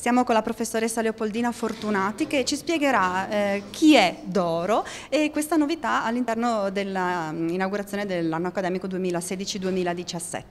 Siamo con la professoressa Leopoldina Fortunati che ci spiegherà eh, chi è Doro e questa novità all'interno dell'inaugurazione mm, dell'anno accademico 2016-2017.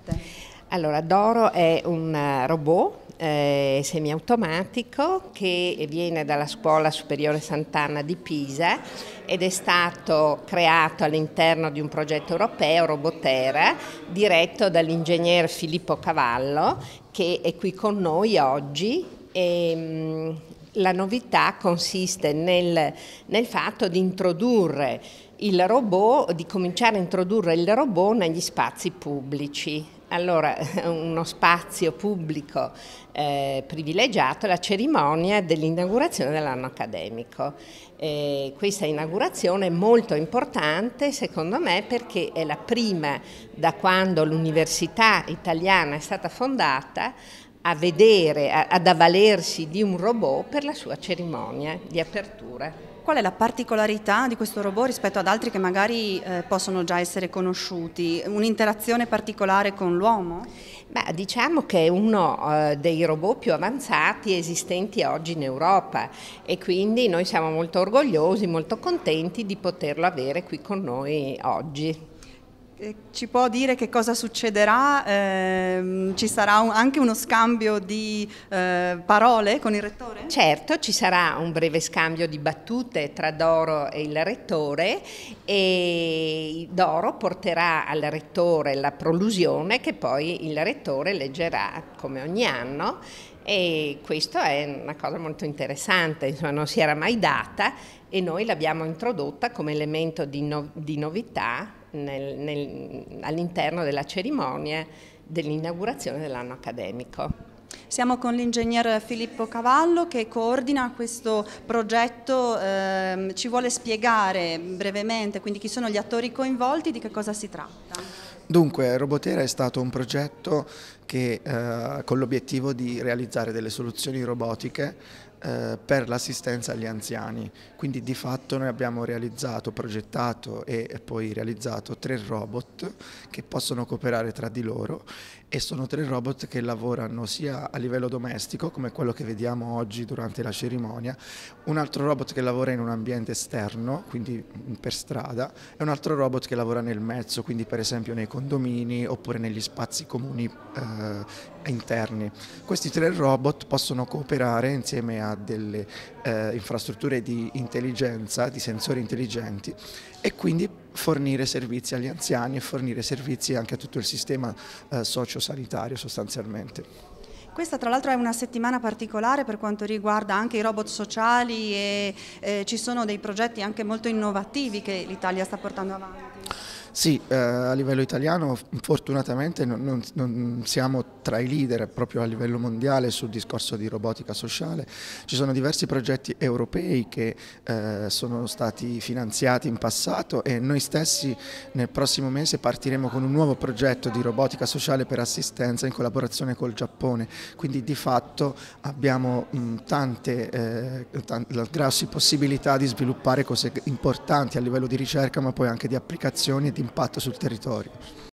Allora, Doro è un eh, robot eh, semiautomatico che viene dalla Scuola Superiore Sant'Anna di Pisa ed è stato creato all'interno di un progetto europeo, Robotera, diretto dall'ingegner Filippo Cavallo che è qui con noi oggi e, ehm, la novità consiste nel, nel fatto di introdurre il robot, di cominciare a introdurre il robot negli spazi pubblici. Allora, uno spazio pubblico eh, privilegiato è la cerimonia dell'inaugurazione dell'anno accademico. Eh, questa inaugurazione è molto importante secondo me perché è la prima da quando l'università italiana è stata fondata a vedere, a, ad avvalersi di un robot per la sua cerimonia di apertura. Qual è la particolarità di questo robot rispetto ad altri che magari eh, possono già essere conosciuti? Un'interazione particolare con l'uomo? Beh, diciamo che è uno eh, dei robot più avanzati esistenti oggi in Europa e quindi noi siamo molto orgogliosi, molto contenti di poterlo avere qui con noi oggi. Eh, ci può dire che cosa succederà? Eh, ci sarà un, anche uno scambio di eh, parole con il rettore? Certo, ci sarà un breve scambio di battute tra Doro e il rettore e Doro porterà al rettore la prolusione che poi il rettore leggerà come ogni anno e questa è una cosa molto interessante, insomma, non si era mai data e noi l'abbiamo introdotta come elemento di, no, di novità all'interno della cerimonia dell'inaugurazione dell'anno accademico. Siamo con l'ingegner Filippo Cavallo che coordina questo progetto, eh, ci vuole spiegare brevemente quindi chi sono gli attori coinvolti, e di che cosa si tratta. Dunque, Robotera è stato un progetto che, eh, con l'obiettivo di realizzare delle soluzioni robotiche eh, per l'assistenza agli anziani. Quindi di fatto noi abbiamo realizzato, progettato e poi realizzato tre robot che possono cooperare tra di loro e sono tre robot che lavorano sia a livello domestico, come quello che vediamo oggi durante la cerimonia, un altro robot che lavora in un ambiente esterno, quindi per strada, e un altro robot che lavora nel mezzo, quindi per esempio nei condomini oppure negli spazi comuni eh, interni. Questi tre robot possono cooperare insieme a ha delle eh, infrastrutture di intelligenza, di sensori intelligenti e quindi fornire servizi agli anziani e fornire servizi anche a tutto il sistema eh, sociosanitario sostanzialmente. Questa tra l'altro è una settimana particolare per quanto riguarda anche i robot sociali e eh, ci sono dei progetti anche molto innovativi che l'Italia sta portando avanti. Sì, eh, a livello italiano fortunatamente non, non, non, siamo tra i leader proprio a livello mondiale sul discorso di robotica sociale. Ci sono diversi progetti europei che eh, sono stati finanziati in passato e noi stessi nel prossimo mese partiremo con un nuovo progetto di robotica sociale per assistenza in collaborazione col Giappone. Quindi di fatto abbiamo mh, mm, tante eh, grossi possibilità di sviluppare cose importanti a livello di ricerca ma poi anche di applicazioni e di impatto sul territorio.